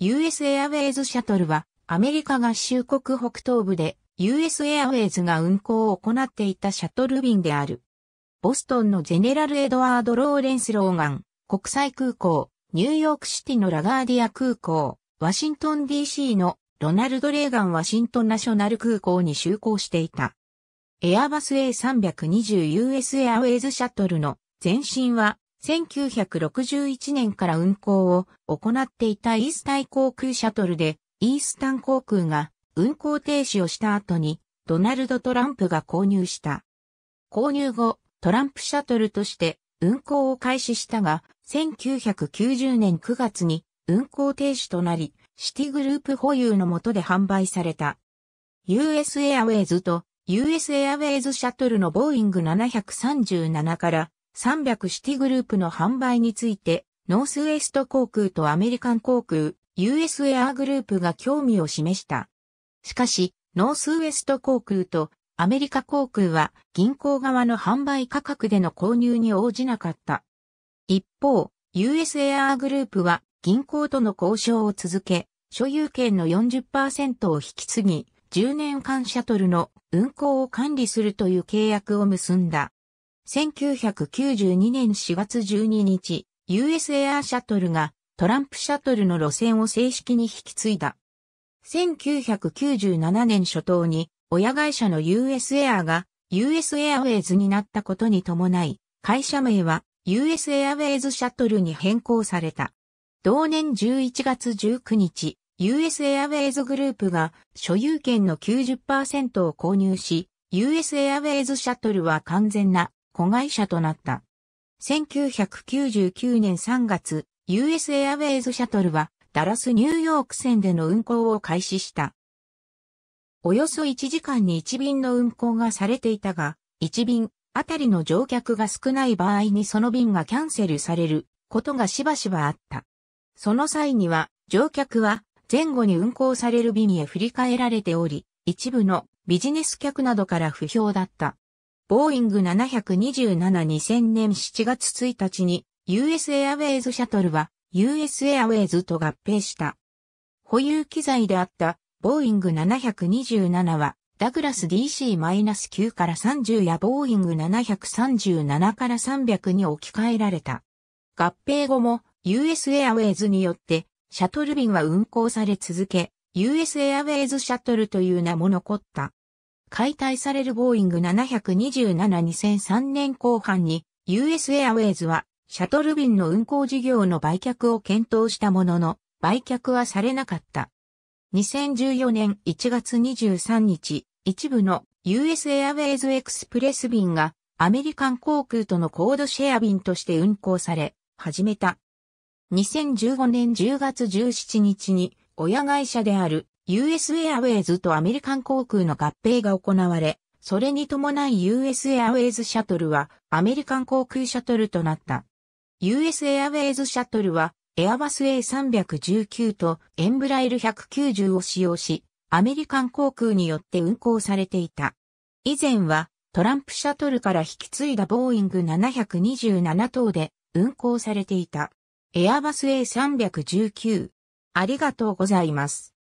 US エアウェイズシャトルはアメリカ合衆国北東部で US エアウェイズが運行を行っていたシャトル便である。ボストンのゼネラルエドワード・ローレンス・ローガン国際空港、ニューヨークシティのラガーディア空港、ワシントン DC のロナルド・レーガン・ワシントンナショナル空港に就航していた。エアバス A320US エアウェイズシャトルの前身は1961年から運行を行っていたイースタイ航空シャトルで、イースタン航空が運行停止をした後に、ドナルド・トランプが購入した。購入後、トランプシャトルとして運行を開始したが、1990年9月に運行停止となり、シティグループ保有の下で販売された。US Airways と US エアウェイズシャトルのボーイング737から300シティグループの販売について、ノースウエスト航空とアメリカン航空、US エアーグループが興味を示した。しかし、ノースウエスト航空とアメリカ航空は銀行側の販売価格での購入に応じなかった。一方、US エアーグループは銀行との交渉を続け、所有権の40%を引き継ぎ、10年間シャトルの運行を管理するという契約を結んだ。1992年4月12日、US エアシャトルがトランプシャトルの路線を正式に引き継いだ。1997年初頭に親会社の US エアが US エアウェイズになったことに伴い、会社名は US エアウェイズシャトルに変更された。同年11月19日、US エアウェイズグループが所有権の90%を購入し、US エアウェイズシャトルは完全な子会社となった。1999年3月、US a アウェイズシャトルはダラス・ニューヨーク線での運行を開始した。およそ1時間に1便の運行がされていたが、1便あたりの乗客が少ない場合にその便がキャンセルされることがしばしばあった。その際には、乗客は前後に運行される便へ振り替えられており、一部のビジネス客などから不評だった。ボーイング727 2000年7月1日に US a アウェイズシャトルは US i r ウェイズと合併した。保有機材であったボーイング727はダグラス DC-9 から30やボーイング737から300に置き換えられた。合併後も US i r ウェイズによってシャトル便は運航され続け、US a アウェイズシャトルという名も残った。解体されるボーイング727-2003年後半に US エアウェイズはシャトル便の運行事業の売却を検討したものの売却はされなかった。2014年1月23日、一部の US エアウェイズエクスプレス便がアメリカン航空とのコードシェア便として運行され、始めた。2015年10月17日に親会社である US エアウェイズとアメリカン航空の合併が行われ、それに伴い US エアウェイズシャトルはアメリカン航空シャトルとなった。US エアウェイズシャトルはエアバス A319 とエンブライル190を使用し、アメリカン航空によって運航されていた。以前はトランプシャトルから引き継いだボーイング727等で運航されていた。エアバス A319。ありがとうございます。